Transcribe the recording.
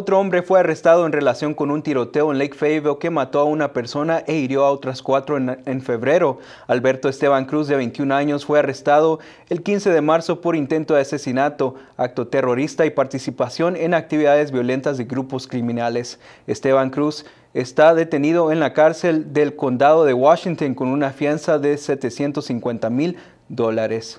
Otro hombre fue arrestado en relación con un tiroteo en Lake Fayetteville que mató a una persona e hirió a otras cuatro en, en, febrero. Alberto Esteban Cruz, de 21 años, fue arrestado el 15 de marzo por intento de asesinato, acto terrorista y participación en actividades violentas de grupos criminales. Esteban Cruz está detenido en la cárcel del condado de Washington con una fianza de 750 mil dólares.